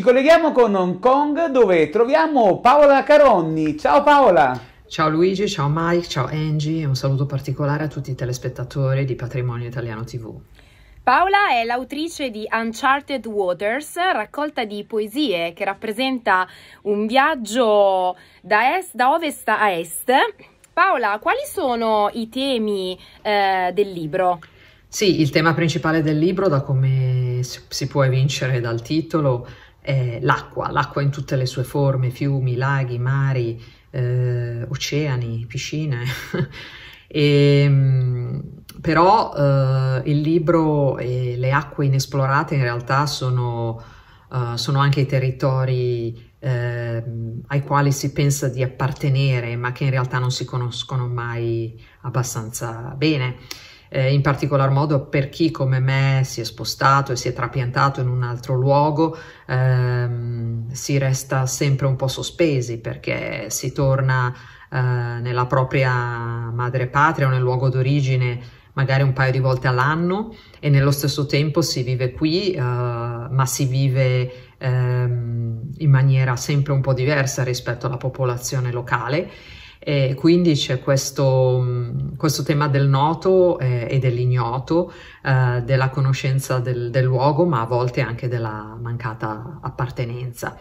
Ci colleghiamo con Hong Kong dove troviamo Paola Caronni. Ciao Paola! Ciao Luigi, ciao Mike, ciao Angie e un saluto particolare a tutti i telespettatori di Patrimonio Italiano TV. Paola è l'autrice di Uncharted Waters, raccolta di poesie che rappresenta un viaggio da, est, da ovest a est. Paola, quali sono i temi eh, del libro? Sì, il tema principale del libro, da come si può evincere dal titolo, eh, l'acqua, l'acqua in tutte le sue forme, fiumi, laghi, mari, eh, oceani, piscine. e, ehm, però eh, il libro e le acque inesplorate in realtà sono, eh, sono anche i territori ehm, ai quali si pensa di appartenere, ma che in realtà non si conoscono mai abbastanza bene eh, in particolar modo per chi come me si è spostato e si è trapiantato in un altro luogo, ehm, si resta sempre un po' sospesi perché si torna eh, nella propria madre patria o nel luogo d'origine magari un paio di volte all'anno e nello stesso tempo si vive qui, eh, ma si vive ehm, in maniera sempre un po' diversa rispetto alla popolazione locale e quindi c'è questo, mm, questo, tema del noto eh, e dell'ignoto, eh, della conoscenza del, del luogo, ma a volte anche della mancata appartenenza.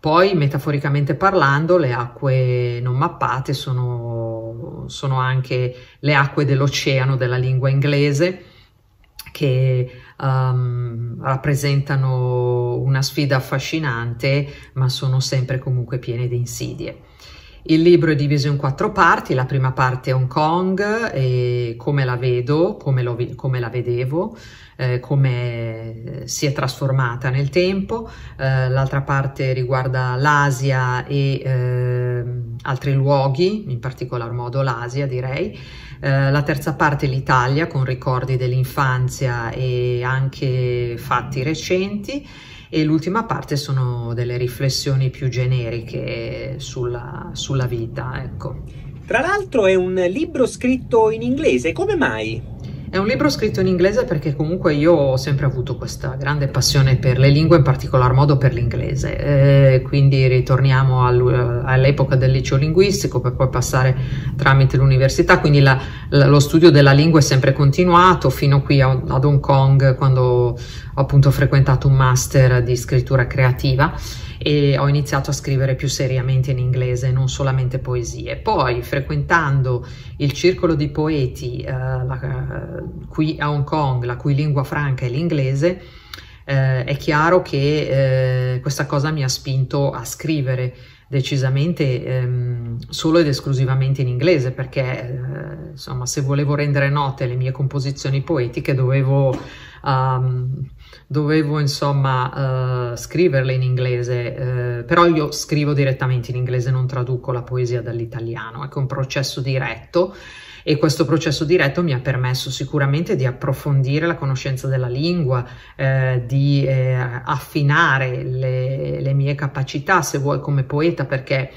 Poi, metaforicamente parlando, le acque non mappate sono, sono anche le acque dell'oceano della lingua inglese che um, rappresentano una sfida affascinante, ma sono sempre comunque piene di insidie. Il libro è diviso in quattro parti, la prima parte è Hong Kong, e come la vedo, come, lo, come la vedevo, eh, come si è trasformata nel tempo, eh, l'altra parte riguarda l'Asia e eh, altri luoghi, in particolar modo l'Asia direi, eh, la terza parte l'Italia con ricordi dell'infanzia e anche fatti recenti e l'ultima parte sono delle riflessioni più generiche sulla, sulla vita, ecco. Tra l'altro è un libro scritto in inglese, come mai? È un libro scritto in inglese perché comunque io ho sempre avuto questa grande passione per le lingue, in particolar modo per l'inglese, eh, quindi ritorniamo al, eh, all'epoca del liceo linguistico per poi passare tramite l'università, quindi la, la, lo studio della lingua è sempre continuato fino qui a, ad Hong Kong quando ho appunto frequentato un master di scrittura creativa e ho iniziato a scrivere più seriamente in inglese, non solamente poesie. Poi, frequentando il circolo di poeti eh, la, eh, qui a Hong Kong, la cui lingua franca è l'inglese, eh, è chiaro che eh, questa cosa mi ha spinto a scrivere decisamente ehm, solo ed esclusivamente in inglese perché eh, insomma se volevo rendere note le mie composizioni poetiche dovevo, um, dovevo insomma uh, scriverle in inglese uh, però io scrivo direttamente in inglese non traduco la poesia dall'italiano è un processo diretto e questo processo diretto mi ha permesso sicuramente di approfondire la conoscenza della lingua, eh, di eh, affinare le, le, mie capacità, se vuoi, come poeta, perché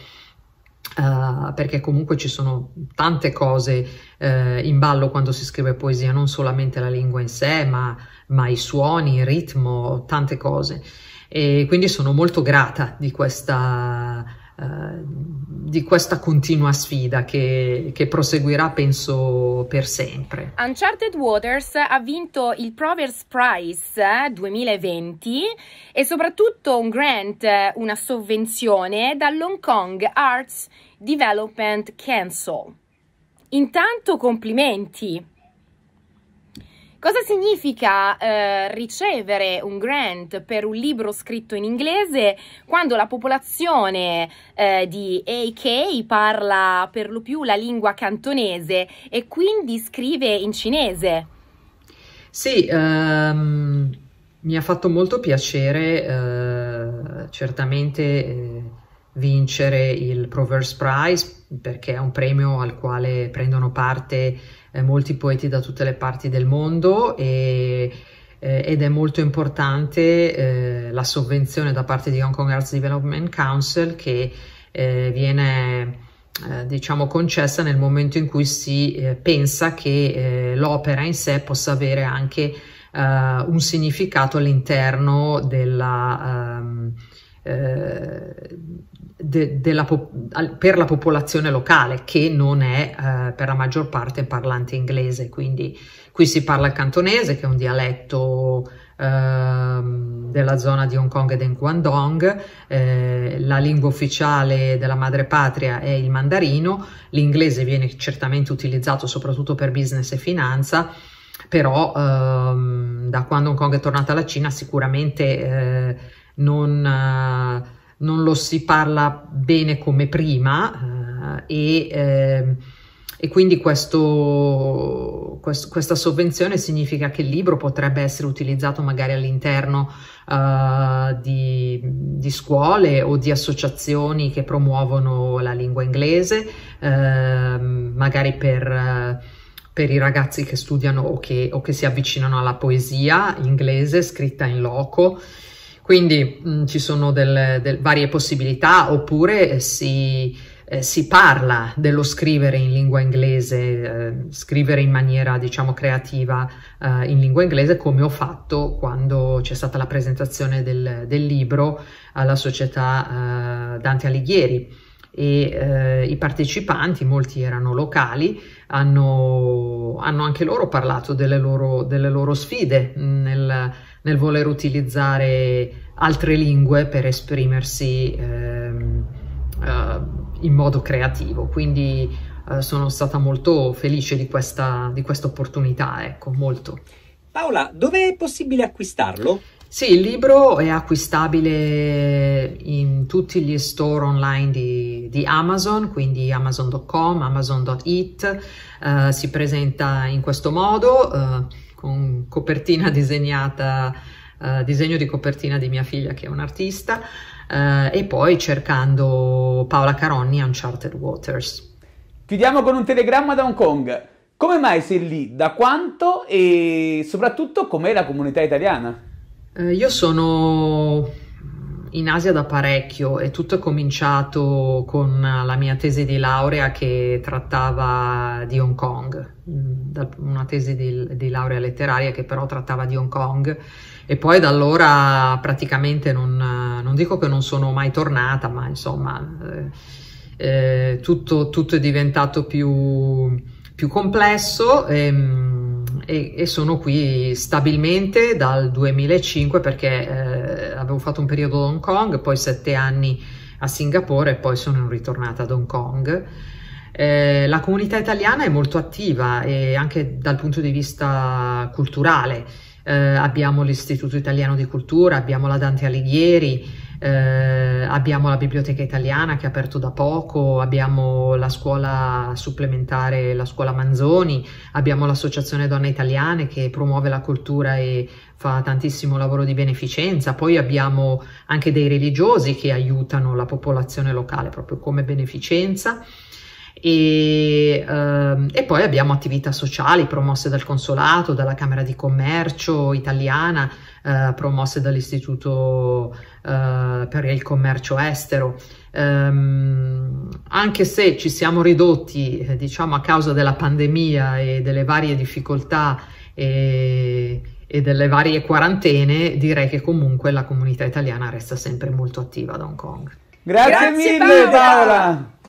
Uh, perché comunque ci sono tante cose uh, in ballo quando si scrive poesia, non solamente la lingua in sé, ma, ma i suoni, il ritmo, tante cose. E quindi sono molto grata di questa eh, di questa continua sfida che, che, proseguirà penso per sempre. Uncharted Waters ha vinto il Proverbs Prize 2020 eh, e soprattutto un grant, eh, una sovvenzione dall'Hong Kong Arts Development Council. Intanto complimenti Cosa significa eh, ricevere un grant per un libro scritto in inglese quando la popolazione eh, di AK parla per lo più la lingua cantonese e quindi scrive in cinese? Sì, ehm, mi ha fatto molto piacere, eh, certamente eh, vincere il Proverse Prize perché è un premio al quale prendono parte eh, molti poeti da tutte le parti del mondo e, eh, ed è molto importante eh, la sovvenzione da parte di Hong Kong Arts Development Council che eh, viene eh, diciamo concessa nel momento in cui si eh, pensa che l'opera in sé possa avere anche un significato all'interno della um, de, de la, per la popolazione locale che non è eh, per la maggior parte parlante inglese, quindi qui si parla il cantonese che è un dialetto ehm, della zona di Hong Kong e del Guangdong, eh, la lingua ufficiale della madrepatria è il mandarino, l'inglese viene certamente utilizzato soprattutto per business e finanza, però ehm, da quando Hong Kong è tornata alla Cina sicuramente eh, non eh, non lo si parla bene come prima eh, e, eh, e, quindi questo, quest, questa sovvenzione significa che il libro potrebbe essere utilizzato magari all'interno eh, di, di, scuole o di associazioni che promuovono la lingua inglese, ehm, magari per per i ragazzi che studiano o che, o che, si avvicinano alla poesia inglese scritta in loco quindi mh, mm, ci sono delle, del varie possibilità oppure eh, si, eh, si, parla dello scrivere in lingua inglese, eh, scrivere in maniera diciamo creativa eh, in lingua inglese come ho fatto quando c'è stata la presentazione del, del libro alla società eh, Dante Alighieri e eh, i partecipanti, molti erano locali, hanno, hanno anche loro parlato delle loro, delle loro sfide nel, nel voler utilizzare altre lingue per esprimersi ehm, eh, in modo creativo. Quindi eh, sono stata molto felice di questa, di questa opportunità, ecco, molto. Paola, dove è possibile acquistarlo? Sì, il libro è acquistabile in tutti gli store online di, di Amazon, quindi amazon.com, amazon.it, eh, si presenta in questo modo. Eh, con copertina disegnata, eh, disegno di copertina di mia figlia che è un'artista, eh, e poi cercando Paola Caronni Uncharted Waters. Chiudiamo con un telegramma da Hong Kong. Come mai sei lì? Da quanto? E soprattutto com'è la comunità italiana? Eh, io sono in Asia da parecchio e tutto è cominciato con eh, la mia tesi di laurea che trattava di Hong Kong, mm, una tesi di, di laurea letteraria che però trattava di Hong Kong e poi da allora praticamente non, eh, non dico che non sono mai tornata, ma insomma eh, eh tutto, tutto, è diventato più, più complesso. E, ehm, e, e, sono qui stabilmente dal 2005 perché eh, avevo fatto un periodo a Hong Kong, poi sette anni a Singapore e poi sono ritornata ad Hong Kong. Eh, la comunità italiana è molto attiva e anche dal punto di vista culturale. Eh, abbiamo l'Istituto Italiano di Cultura, abbiamo la Dante Alighieri, eh, abbiamo la biblioteca italiana che è aperto da poco, abbiamo la scuola supplementare, la scuola Manzoni, abbiamo l'associazione Donne Italiane che promuove la cultura e fa tantissimo lavoro di beneficenza, poi abbiamo anche dei religiosi che aiutano la popolazione locale proprio come beneficenza. E, ehm, e, poi abbiamo attività sociali promosse dal consolato, dalla Camera di Commercio italiana, eh, promosse dall'Istituto eh, per il commercio estero. Ehm, anche se ci siamo ridotti, eh, diciamo, a causa della pandemia e delle varie difficoltà e, e delle varie quarantene, direi che comunque la comunità italiana resta sempre molto attiva ad Hong Kong. Grazie, Grazie mille Paola. Paola.